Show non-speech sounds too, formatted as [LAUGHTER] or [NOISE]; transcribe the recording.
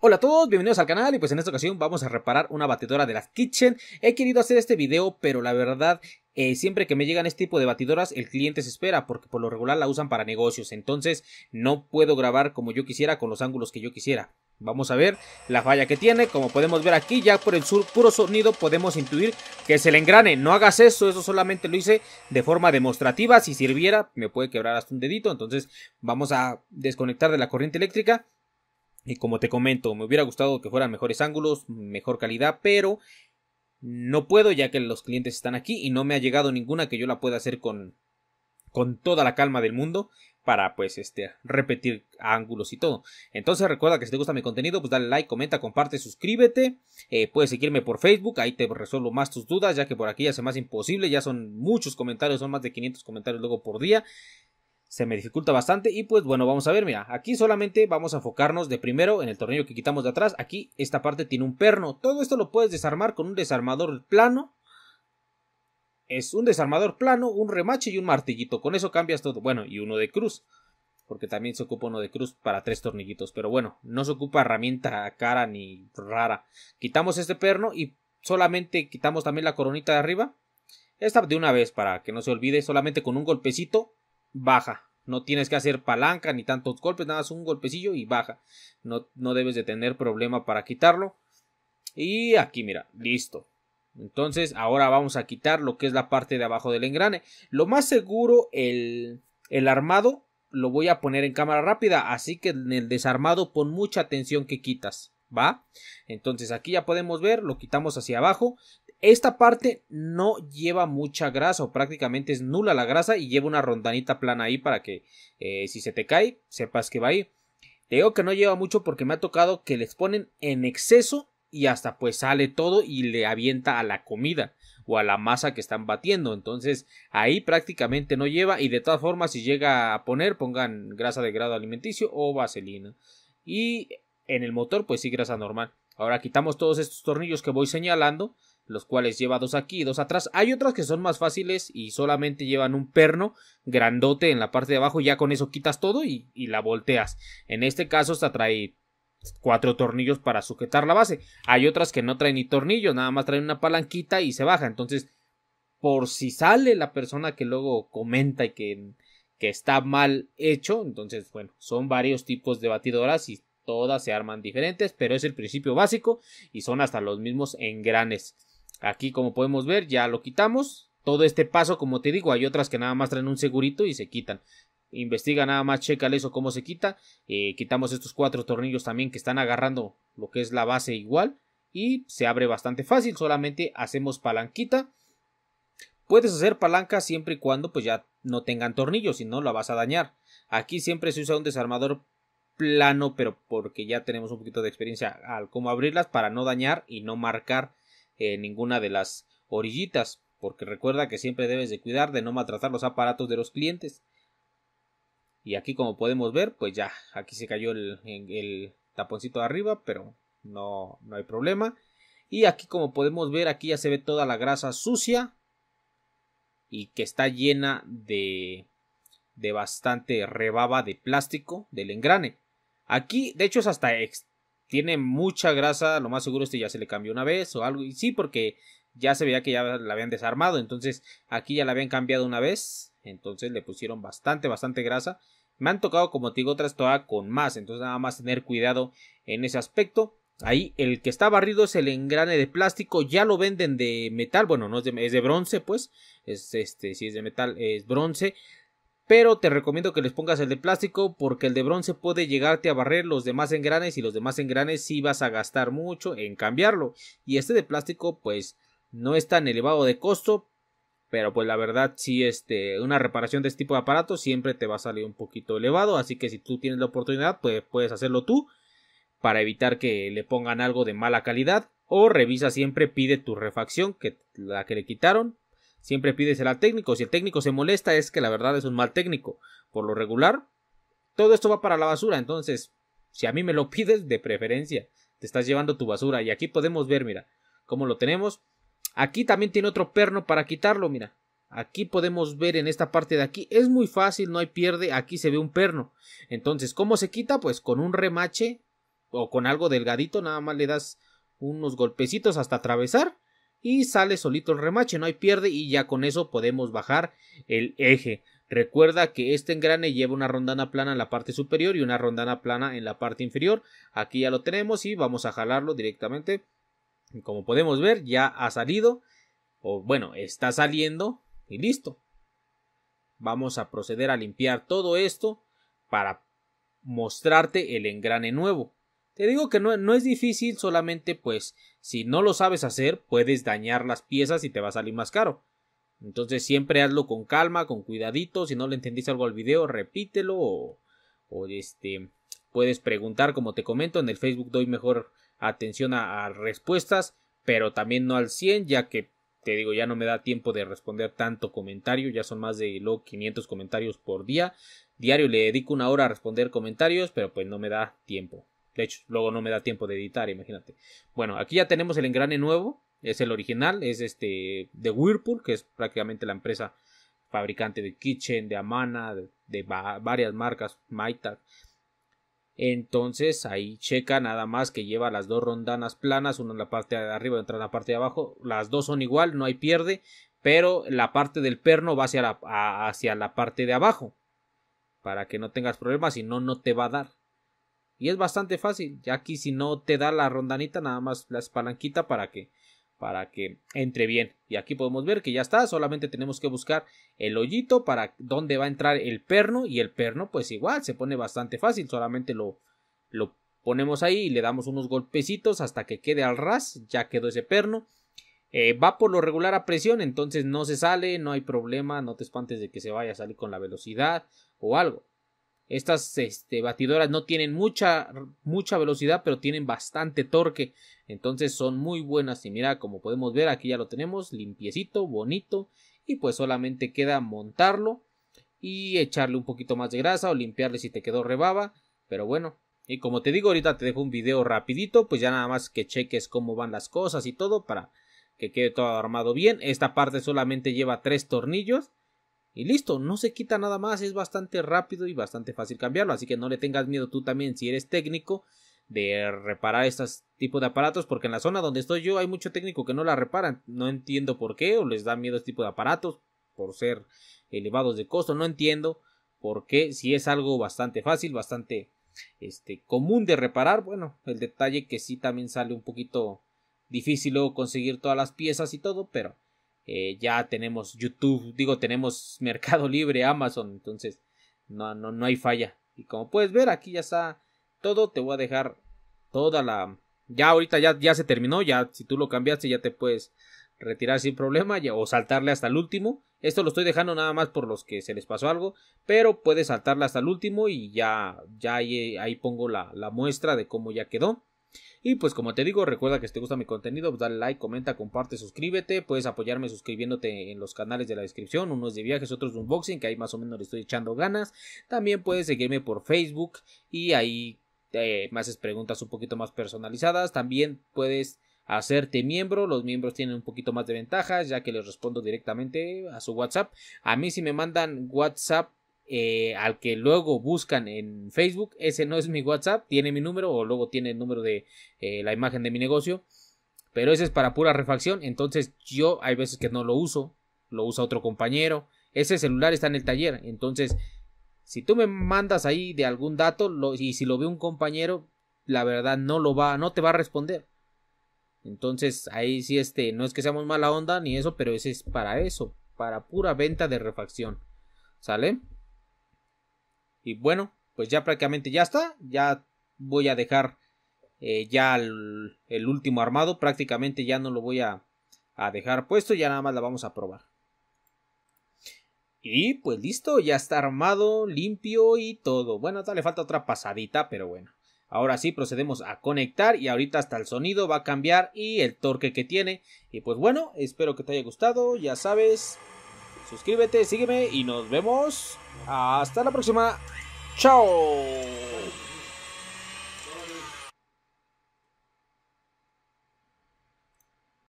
Hola a todos, bienvenidos al canal y pues en esta ocasión vamos a reparar una batidora de la Kitchen. He querido hacer este video pero la verdad eh, siempre que me llegan este tipo de batidoras el cliente se espera porque por lo regular la usan para negocios entonces no puedo grabar como yo quisiera con los ángulos que yo quisiera. Vamos a ver la falla que tiene, como podemos ver aquí ya por el sur, puro sonido podemos intuir que es el engrane, no hagas eso, eso solamente lo hice de forma demostrativa, si sirviera me puede quebrar hasta un dedito, entonces vamos a desconectar de la corriente eléctrica y como te comento, me hubiera gustado que fueran mejores ángulos, mejor calidad, pero no puedo ya que los clientes están aquí y no me ha llegado ninguna que yo la pueda hacer con, con toda la calma del mundo para pues este repetir ángulos y todo. Entonces recuerda que si te gusta mi contenido, pues dale like, comenta, comparte, suscríbete. Eh, puedes seguirme por Facebook, ahí te resuelvo más tus dudas, ya que por aquí ya se me imposible, ya son muchos comentarios, son más de 500 comentarios luego por día se me dificulta bastante y pues bueno, vamos a ver, mira, aquí solamente vamos a enfocarnos de primero en el tornillo que quitamos de atrás, aquí esta parte tiene un perno, todo esto lo puedes desarmar con un desarmador plano, es un desarmador plano, un remache y un martillito, con eso cambias todo, bueno, y uno de cruz, porque también se ocupa uno de cruz para tres tornillitos, pero bueno, no se ocupa herramienta cara ni rara, quitamos este perno y solamente quitamos también la coronita de arriba, esta de una vez para que no se olvide, solamente con un golpecito baja. No tienes que hacer palanca ni tantos golpes, nada más un golpecillo y baja. No, no debes de tener problema para quitarlo. Y aquí, mira, listo. Entonces, ahora vamos a quitar lo que es la parte de abajo del engrane. Lo más seguro, el, el armado lo voy a poner en cámara rápida, así que en el desarmado pon mucha atención que quitas, ¿va? Entonces aquí ya podemos ver, lo quitamos hacia abajo, esta parte no lleva mucha grasa o prácticamente es nula la grasa y lleva una rondanita plana ahí para que eh, si se te cae sepas que va ahí. Te digo que no lleva mucho porque me ha tocado que les ponen en exceso y hasta pues sale todo y le avienta a la comida o a la masa que están batiendo. Entonces ahí prácticamente no lleva y de todas formas si llega a poner pongan grasa de grado alimenticio o vaselina. Y en el motor pues sí grasa normal. Ahora quitamos todos estos tornillos que voy señalando los cuales lleva dos aquí y dos atrás. Hay otras que son más fáciles y solamente llevan un perno grandote en la parte de abajo, ya con eso quitas todo y, la volteas. En este caso hasta trae cuatro tornillos para sujetar la base. Hay otras que no traen ni tornillos, nada más traen una palanquita y se baja. Entonces, por si sale la persona que luego comenta y que, que está mal hecho, entonces, bueno, son varios tipos de batidoras y todas se arman diferentes, pero es el principio básico y son hasta los mismos engranes. Aquí como podemos ver ya lo quitamos. Todo este paso como te digo hay otras que nada más traen un segurito y se quitan. Investiga nada más, checa eso cómo se quita. Eh, quitamos estos cuatro tornillos también que están agarrando lo que es la base igual. Y se abre bastante fácil, solamente hacemos palanquita. Puedes hacer palanca siempre y cuando pues ya no tengan tornillos, si no la vas a dañar. Aquí siempre se usa un desarmador plano, pero porque ya tenemos un poquito de experiencia al cómo abrirlas para no dañar y no marcar eh, ninguna de las orillitas, porque recuerda que siempre debes de cuidar de no maltratar los aparatos de los clientes. Y aquí como podemos ver, pues ya, aquí se cayó el, el taponcito de arriba, pero no, no hay problema. Y aquí como podemos ver, aquí ya se ve toda la grasa sucia y que está llena de, de bastante rebaba de plástico del engrane. Aquí, de hecho, es hasta tiene mucha grasa, lo más seguro es que ya se le cambió una vez o algo. Y sí, porque ya se veía que ya la habían desarmado. Entonces aquí ya la habían cambiado una vez. Entonces le pusieron bastante, bastante grasa. Me han tocado, como te digo, otras todavía con más. Entonces nada más tener cuidado en ese aspecto. Ahí el que está barrido es el engrane de plástico. Ya lo venden de metal. Bueno, no es de, es de bronce, pues. Es este, si es de metal, es bronce pero te recomiendo que les pongas el de plástico porque el de bronce puede llegarte a barrer los demás engranes y los demás engranes sí vas a gastar mucho en cambiarlo y este de plástico pues no es tan elevado de costo pero pues la verdad sí este una reparación de este tipo de aparatos siempre te va a salir un poquito elevado así que si tú tienes la oportunidad pues puedes hacerlo tú para evitar que le pongan algo de mala calidad o revisa siempre pide tu refacción que la que le quitaron Siempre el al técnico. Si el técnico se molesta es que la verdad es un mal técnico. Por lo regular, todo esto va para la basura. Entonces, si a mí me lo [LAUGHS] pides, de preferencia, te estás llevando tu basura. Y aquí podemos ver, mira, cómo lo tenemos. Aquí también tiene otro perno para quitarlo, mira. Aquí podemos ver en esta parte de aquí, es muy fácil, no hay pierde, aquí se ve un perno. Entonces, ¿cómo se quita? Pues con un remache o con algo delgadito, nada más le das unos golpecitos hasta atravesar y sale solito el remache, no hay pierde y ya con eso podemos bajar el eje. Recuerda que este engrane lleva una rondana plana en la parte superior y una rondana plana en la parte inferior. Aquí ya lo tenemos y vamos a jalarlo directamente. Como podemos ver ya ha salido o bueno está saliendo y listo. Vamos a proceder a limpiar todo esto para mostrarte el engrane nuevo. Te digo que no, es difícil, solamente pues si no lo sabes hacer puedes dañar las piezas y te va a salir más caro. Entonces siempre hazlo con calma, con cuidadito. Si no le entendiste algo al video, repítelo o, este, puedes preguntar, como te comento, en el Facebook doy mejor atención a, respuestas, pero también no al 100, ya que te digo, ya no me da tiempo de responder tanto comentario, ya son más de lo 500 comentarios por día. Diario le dedico una hora a responder comentarios, pero pues no me da tiempo. De hecho, luego no me da tiempo de editar, imagínate. Bueno, aquí ya tenemos el engrane nuevo. Es el original, es este de Whirlpool, que es prácticamente la empresa fabricante de Kitchen, de Amana, de, varias marcas, Maita. Entonces ahí checa nada más que lleva las dos rondanas planas, una en la parte de arriba y otra en la parte de abajo. Las dos son igual, no hay pierde, pero la parte del perno va hacia la, hacia la parte de abajo. Para que no tengas problemas, si no, no te va a dar. Y es bastante fácil. Ya aquí si no te da la rondanita, nada más la espalanquita para que para que entre bien. Y aquí podemos ver que ya está, solamente tenemos que buscar el hoyito para dónde va a entrar el perno y el perno pues igual se pone bastante fácil, solamente lo, lo ponemos ahí y le damos unos golpecitos hasta que quede al ras, ya quedó ese perno. Eh, va por lo regular a presión, entonces no se sale, no hay problema, no te espantes de que se vaya a salir con la velocidad o algo. Estas este, batidoras no tienen mucha, mucha velocidad, pero tienen bastante torque. Entonces son muy buenas. Y mira, como podemos ver, aquí ya lo tenemos limpiecito, bonito. Y pues solamente queda montarlo y echarle un poquito más de grasa o limpiarle si te quedó rebaba. Pero bueno, y como te digo, ahorita te dejo un video rapidito, pues ya nada más que cheques cómo van las cosas y todo para que quede todo armado bien. Esta parte solamente lleva tres tornillos y listo, no se quita nada más, es bastante rápido y bastante fácil cambiarlo, así que no le tengas miedo tú también si eres técnico de reparar este tipos de aparatos, porque en la zona donde estoy yo hay mucho técnico que no la reparan, no entiendo por qué, o les da miedo este tipo de aparatos por ser elevados de costo, no entiendo por qué, si es algo bastante fácil, bastante este, común de reparar, bueno, el detalle que sí también sale un poquito difícil luego conseguir todas las piezas y todo, pero eh, ya tenemos YouTube, digo, tenemos [LAUGHS] Mercado Libre, Amazon, entonces no, no, no hay falla. Y como puedes ver, aquí ya está todo, te voy a dejar toda la... Ya ahorita ya, ya se terminó, ya si tú lo cambiaste ya te puedes retirar sin problema o saltarle hasta el último. Esto lo estoy dejando nada más por los que se les pasó algo, pero puedes saltarle hasta el último y ya, ya ahí, eh, ahí pongo la muestra de cómo ya quedó. Y pues como te digo, recuerda que si te gusta mi contenido, pues, dale like, comenta, comparte, suscríbete. Puedes apoyarme suscribiéndote en los canales de la descripción. Unos de viajes, otros de unboxing, que ahí más o menos le estoy echando ganas. También puedes seguirme por Facebook y ahí eh, me haces preguntas un poquito más personalizadas. También puedes hacerte miembro. Los miembros tienen un poquito más de ventajas ya que les respondo directamente a su WhatsApp. A mí si me mandan WhatsApp eh, al que luego buscan en Facebook, ese no es mi WhatsApp, tiene mi número o luego tiene el número de eh, la imagen de mi negocio, pero ese es para pura refacción, entonces yo hay veces que no lo uso, lo usa otro compañero, ese celular está en el taller, entonces si tú me mandas ahí de algún dato y si lo ve un compañero, la verdad no lo va, no te va a responder. Entonces ahí sí este, no es que seamos mala onda ni eso, pero ese es para eso, para pura venta de refacción, ¿sale? Y bueno, pues ya prácticamente ya está. Ya voy a dejar eh, ya el, último armado. Prácticamente ya no lo voy a, dejar puesto. Ya nada más la vamos a probar. Y pues listo, ya está armado, limpio y todo. Bueno, hasta le falta otra pasadita, pero bueno. Ahora sí procedemos a conectar y ahorita hasta el sonido va a cambiar y el torque que tiene. Y pues bueno, espero que te haya gustado, ya sabes, suscríbete, sígueme y nos vemos. Hasta la próxima. Chao.